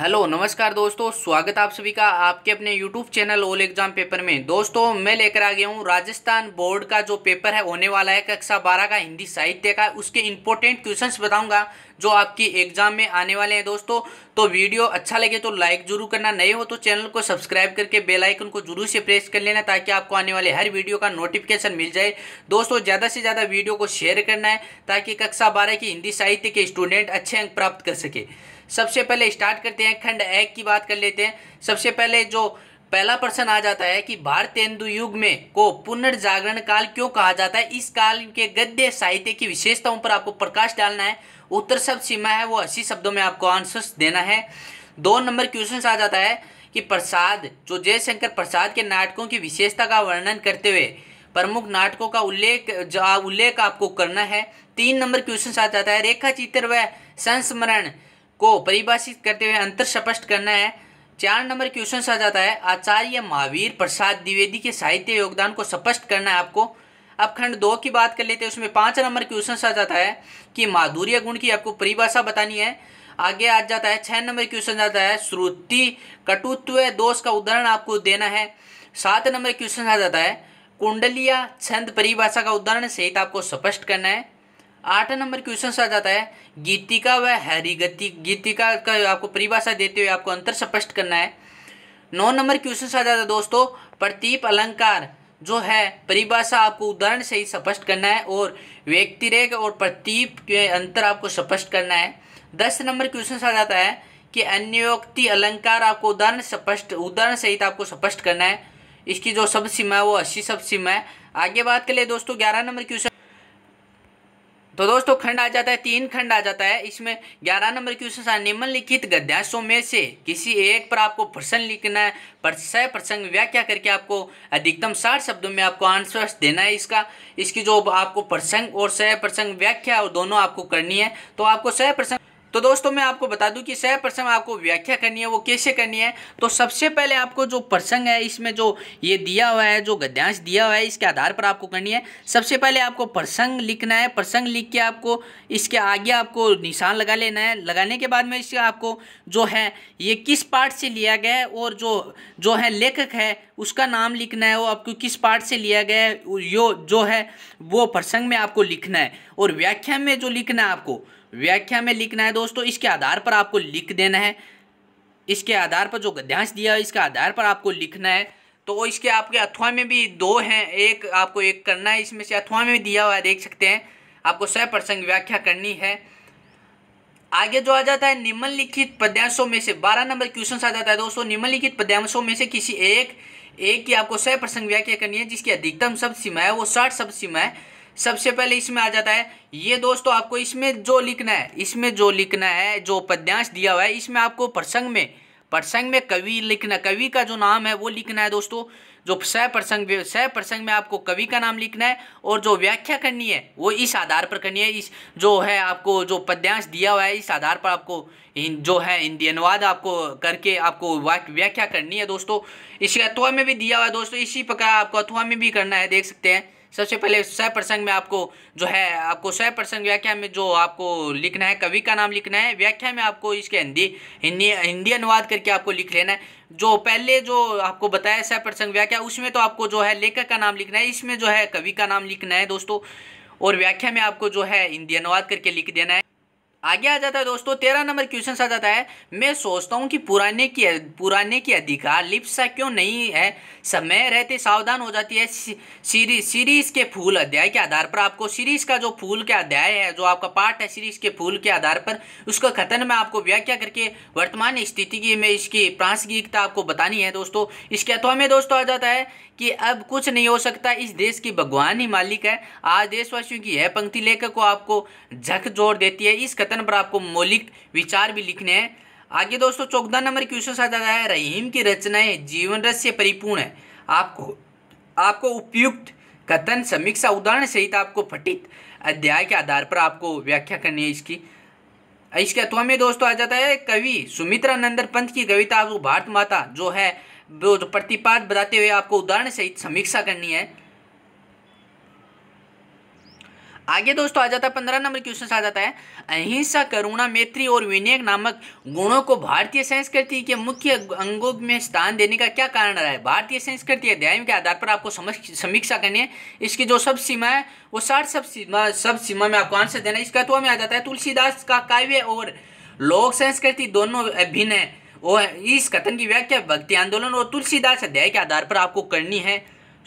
hello नमस्कार दोस्तों स्वागत आप सभी का आपके अपने यूट्यूब चैनल ओल एग्जाम पेपर में दोस्तों मैं लेकर आ गया हूँ राजस्थान बोर्ड का जो पेपर है होने वाला है कक्षा बारह का हिंदी साहित्य का उसके इंपॉर्टेंट क्वेश्चंस बताऊंगा जो आपकी एग्जाम में आने वाले हैं दोस्तों तो वीडियो अच्छा लगे तो लाइक जरूर करना नए हो तो चैनल को सब्सक्राइब करके बेलाइकन को जरूर से प्रेस कर लेना ताकि आपको आने वाले हर वीडियो का नोटिफिकेशन मिल जाए दोस्तों ज़्यादा से ज़्यादा वीडियो को शेयर करना है ताकि कक्षा बारह की हिंदी साहित्य के स्टूडेंट अच्छे अंक प्राप्त कर सके सबसे पहले स्टार्ट करते हैं खंड एक की बात कर लेते हैं सबसे पहले जो पहला प्रश्न आ जाता है कि भारतेंदु युग में को पुनर्जागरण काल क्यों कहा जाता है इस काल के गद्य साहित्य की विशेषताओं पर आपको प्रकाश डालना है उत्तर शब्द सीमा है वो अस्सी शब्दों में आपको आंसर देना है दो नंबर क्वेश्चन आ जाता है कि प्रसाद जो जयशंकर प्रसाद के नाटकों की विशेषता का वर्णन करते हुए प्रमुख नाटकों का उल्लेख उल्लेख आपको करना है तीन नंबर क्वेश्चन आ जाता है रेखा चित्र व संस्मरण को परिभाषित करते हुए अंतर स्पष्ट करना है चार नंबर क्वेश्चन आ जाता है आचार्य महावीर प्रसाद द्विवेदी के साहित्य योगदान को स्पष्ट करना है आपको अब खंड दो की बात कर लेते हैं उसमें पांच नंबर क्वेश्चन आ जाता है कि माधुर्य गुण की आपको परिभाषा बतानी है आगे आ जाता है छह नंबर क्वेश्चन आता है श्रुति कटुत्व दोष का उदाहरण आपको देना है सात नंबर क्वेश्चन आ जाता है कुंडलिया छंद परिभाषा का उदाहरण सहित आपको स्पष्ट करना है आठ नंबर क्वेश्चन आ जाता है गीतिका व हरिगति गीतिका का आपको परिभाषा देते हुए आपको अंतर स्पष्ट करना है नौ नंबर क्वेश्चन आ जाता है दोस्तों प्रतीप अलंकार जो है परिभाषा आपको उदाहरण से ही स्पष्ट करना है और व्यक्तिरेक और प्रतीप के अंतर आपको स्पष्ट करना है दस नंबर क्वेश्चन आ जाता है कि अन्योक्ति अलंकार आपको उदाहरण स्पष्ट उदाहरण सहित आपको स्पष्ट करना है इसकी जो सब सीमा है वो अस्सी सब सीमा है आगे बात कर ले दोस्तों ग्यारह नंबर क्वेश्चन तो दोस्तों खंड आ जाता है तीन खंड आ जाता है इसमें ग्यारह नंबर क्वेश्चन है निम्नलिखित गद्यांशों में से किसी एक पर आपको प्रश्न लिखना है सह प्रसंग व्याख्या करके आपको अधिकतम साठ शब्दों में आपको आंसर देना है इसका इसकी जो आपको प्रसंग और सह प्रसंग व्याख्या और दोनों आपको करनी है तो आपको सह प्रसंग तो दोस्तों मैं आपको बता दूं कि सह प्रसंग आपको व्याख्या करनी है वो कैसे करनी है तो सबसे पहले आपको जो प्रसंग है इसमें जो ये दिया हुआ है जो गद्यांश दिया हुआ है इसके आधार पर आपको करनी है सबसे पहले आपको प्रसंग लिखना है प्रसंग लिख के आपको इसके आगे आपको निशान लगा लेना है लगाने के बाद में इसका आपको जो है ये किस पार्ट से लिया गया है और जो जो है लेखक है उसका नाम लिखना है वो आपको किस पार्ट से लिया गया है यो जो है वो प्रसंग में आपको लिखना है और व्याख्या में जो लिखना है आपको व्याख्या में लिखना है दोस्तों इसके आधार पर आपको लिख देना है इसके आधार पर जो गद्यांश दिया है इसके आधार पर आपको लिखना है तो इसके आपके अथवा में भी दो हैं एक आपको एक करना है इसमें से अथवा में भी दिया हुआ है देख सकते हैं आपको सह प्रसंग व्याख्या करनी है आगे जो आ जाता है निम्नलिखित पद्यांशों में से बारह नंबर क्वेश्चन आ जाता है दोस्तों निम्नलिखित पद्यांशों में से किसी एक एक की आपको सह प्रसंग व्याख्या करनी है जिसकी अधिकतम शब्द सीमा है वो साठ शब्द सीमा है सबसे पहले इसमें आ जाता है ये दोस्तों आपको इसमें जो लिखना है इसमें जो लिखना है जो पद्यांश दिया हुआ है इसमें आपको प्रसंग में प्रसंग में कवि लिखना कवि का जो नाम है वो लिखना है दोस्तों जो सह प्रसंग सह प्रसंग में आपको कवि का नाम लिखना है और जो व्याख्या करनी है वो इस आधार पर करनी है इस जो है आपको जो पद्यांश दिया हुआ है इस आधार पर आपको जो है हिंदी अनुवाद आपको करके आपको व्याख्या करनी है दोस्तों इसी अथवा में भी दिया हुआ है दोस्तों इसी प्रकार आपको अथवा में भी करना है देख सकते हैं सबसे पहले सह प्रसंग में आपको जो है आपको सह प्रसंग व्याख्या में जो आपको लिखना है कवि का नाम लिखना है व्याख्या में आपको इसके हिंदी हिंदी हिंदी अनुवाद करके आपको लिख लेना है जो पहले जो आपको बताया सह प्रसंग व्याख्या उसमें तो आपको जो है लेखक का नाम लिखना है इसमें जो है कवि का नाम लिखना है दोस्तों और व्याख्या में आपको जो है हिंदी अनुवाद करके लिख देना है आगे आ जाता है दोस्तों तेरह नंबर क्वेश्चन आ जाता है मैं सोचता हूँ कि पुराने की पुराने की अधिकार लिप्सा क्यों नहीं है समय रहते सावधान हो जाती है सीरीज सीरीज के फूल अध्याय के आधार पर आपको सीरीज का जो फूल के अध्याय है जो आपका पार्ट है सीरीज के फूल के आधार पर उसका कथन में आपको व्याख्या करके वर्तमान स्थिति की में इसकी प्रासंगिकता आपको बतानी है दोस्तों इसके अथवा में दोस्तों आ जाता है कि अब कुछ नहीं हो सकता इस देश की भगवान ही मालिक है आज देशवासियों की यह पंक्ति लेखक को आपको झक जोड़ देती है इस कथन पर आपको मौलिक विचार भी लिखने हैं आगे दोस्तों चौदह नंबर क्वेश्चन आ जाता है रहीम की रचनाएं जीवन रस्य परिपूर्ण है आपको आपको उपयुक्त कथन समीक्षा उदाहरण सहित आपको पठित अध्याय के आधार पर आपको व्याख्या करनी है इसकी इसके अथवा में दोस्तों आ जाता है कवि सुमित्रा नंदन पंत की कविता भारत माता जो है प्रतिपाद बताते हुए आपको उदाहरण सहित समीक्षा करनी है आगे दोस्तों आ जाता है पंद्रह नंबर क्वेश्चन आ जाता है अहिंसा करुणा मैत्री और विनय नामक गुणों को भारतीय संस्कृति के मुख्य अंगों में स्थान देने का क्या कारण रहा है भारतीय संस्कृति अध्याय के आधार पर आपको समीक्षा करनी है इसकी जो सब सीमा है वो साठ सब सीमा सब सीमा में आपको आंसर देना है इसका तो में आ जाता है तुलसीदास का काव्य और लोक संस्कृति दोनों भिन्न है इस कथन की व्याख्या भक्ति आंदोलन और तुलसीदास अध्याय के आधार पर आपको करनी है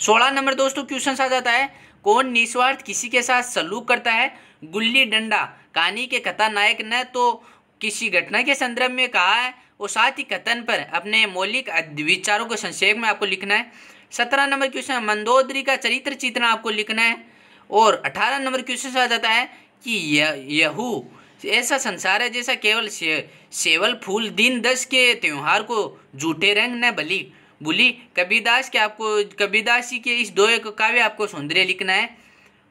सोलह नंबर दोस्तों क्वेश्चन आ जाता है कौन निस्वार्थ किसी के साथ सलूक करता है गुल्ली डंडा कहानी के कथा नायक ने तो किसी घटना के संदर्भ में कहा है और साथ ही कथन पर अपने मौलिक विचारों को संक्षेप में आपको लिखना है सत्रह नंबर क्वेश्चन मंदोदरी का चरित्र चित्रण आपको लिखना है और अठारह नंबर क्वेश्चन आ जाता है कि यहू ऐसा संसार है जैसा केवल से, सेवल फूल दिन दस के त्यौहार को झूठे रंग न बली बुली कबीरदास के आपको कबीरदास जी के इस दो एक काव्य आपको सौंदर्य लिखना है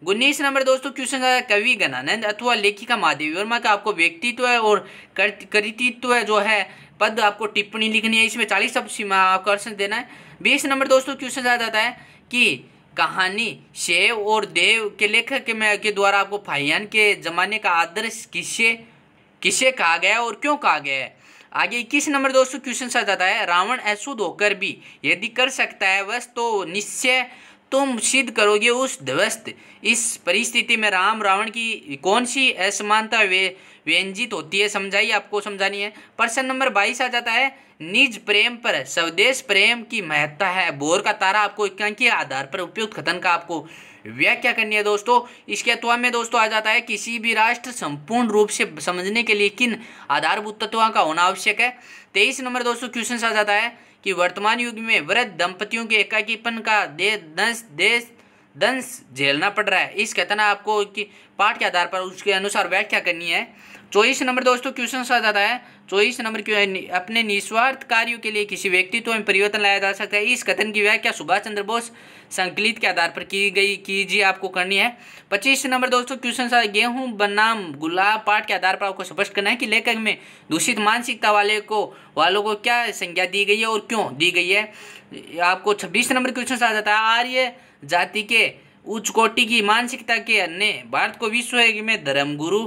उन्नीस नंबर दोस्तों क्वेश्चन का कवि गणानंद अथवा लेखिका माधवी वर्मा का आपको व्यक्तित्व है और कृतित्व है जो है पद आपको टिप्पणी लिखनी है इसमें चालीस शब्द सीमा आपको आकर्षण देना है बीस नंबर दोस्तों क्वेश्चन ज्यादा जाता है कि कहानी शेव और देव के लेखक के के द्वारा आपको फाहियान के ज़माने का आदर्श किसे किसे कहा गया और क्यों कहा गया है आगे इक्कीस नंबर दोस्तों क्वेश्चन आ जाता है रावण अशुद्ध होकर भी यदि कर सकता है बस तो निश्चय तुम सिद्ध करोगे उस ध्वस्त इस परिस्थिति में राम रावण की कौन सी असमानता वे व्यंजित होती है समझाइए आपको समझानी है प्रश्न नंबर बाईस आ जाता है निज प्रेम पर स्वदेश प्रेम की महत्ता है बोर का तारा आपको के आधार पर उपयुक्त कथन का आपको व्याख्या करनी है दोस्तों इसके अथवा में दोस्तों आ जाता है किसी भी राष्ट्र संपूर्ण रूप से समझने के लिए किन आधारभूत तत्वों का होना आवश्यक है तेईस नंबर दोस्तों क्वेश्चन आ जाता है कि वर्तमान युग में वृद्ध दंपतियों के एकाकीपन का देश देश दंश झेलना पड़ रहा है इस कथन आपको कि पाठ के आधार पर उसके अनुसार व्याख्या करनी है चौबीस नंबर दोस्तों क्वेश्चन आ जाता है चौबीस नंबर क्यों अपने निस्वार्थ कार्यों के लिए किसी व्यक्तित्व में परिवर्तन लाया जा सकता है इस कथन की व्याख्या सुभाष चंद्र बोस संकलित के आधार पर की गई कीजिए आपको करनी है पच्चीस नंबर दोस्तों क्वेश्चन सा गेहूं बनाम गुलाब पाठ के आधार पर आपको स्पष्ट करना है कि लेखक में दूषित मानसिकता वाले को वालों को क्या संज्ञा दी गई है और क्यों दी गई है आपको छब्बीस नंबर क्वेश्चन आ जाता है आर्य जाति के उच्च कोटि की मानसिकता के ने भारत को विश्व में धर्मगुरु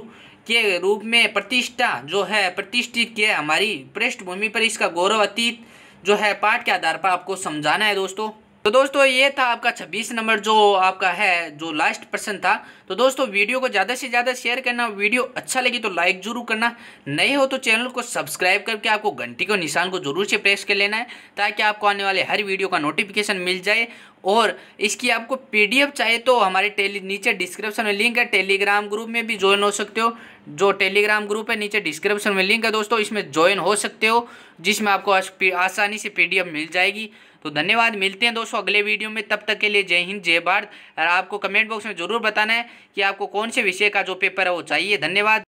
के रूप में प्रतिष्ठा जो है प्रतिष्ठित किया हमारी पृष्ठभूमि पर इसका गौरव अतीत जो है पाठ के आधार पर आपको समझाना है दोस्तों तो दोस्तों ये था आपका 26 नंबर जो आपका है जो लास्ट पर्सन था तो दोस्तों वीडियो को ज़्यादा से ज़्यादा शेयर करना वीडियो अच्छा लगी तो लाइक जरूर करना नए हो तो चैनल को सब्सक्राइब करके आपको घंटी को निशान को जरूर से प्रेस कर लेना है ताकि आपको आने वाले हर वीडियो का नोटिफिकेशन मिल जाए और इसकी आपको पी चाहिए तो हमारे टेली नीचे डिस्क्रिप्शन में लिंक है टेलीग्राम ग्रुप में भी ज्वाइन हो सकते हो जो टेलीग्राम ग्रुप है नीचे डिस्क्रिप्शन में लिंक है दोस्तों इसमें ज्वाइन हो सकते हो जिसमें आपको आसानी से पी मिल जाएगी तो धन्यवाद मिलते हैं दोस्तों अगले वीडियो में तब तक के लिए जय हिंद जय भारत और आपको कमेंट बॉक्स में ज़रूर बताना है कि आपको कौन से विषय का जो पेपर है वो चाहिए धन्यवाद